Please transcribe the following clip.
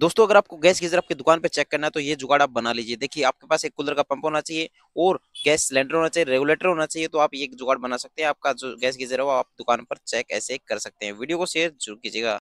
दोस्तों अगर आपको गैस गीजर आपकी दुकान पे चेक करना है तो ये जुगाड़ आप बना लीजिए देखिए आपके पास एक कूलर का पंप होना चाहिए और गैस सिलेंडर होना चाहिए रेगुलेटर होना चाहिए तो आप ये जुगाड़ बना सकते हैं आपका जो गैस गीजर है वो आप दुकान पर चेक ऐसे कर सकते हैं वीडियो को शेयर जरूर कीजिएगा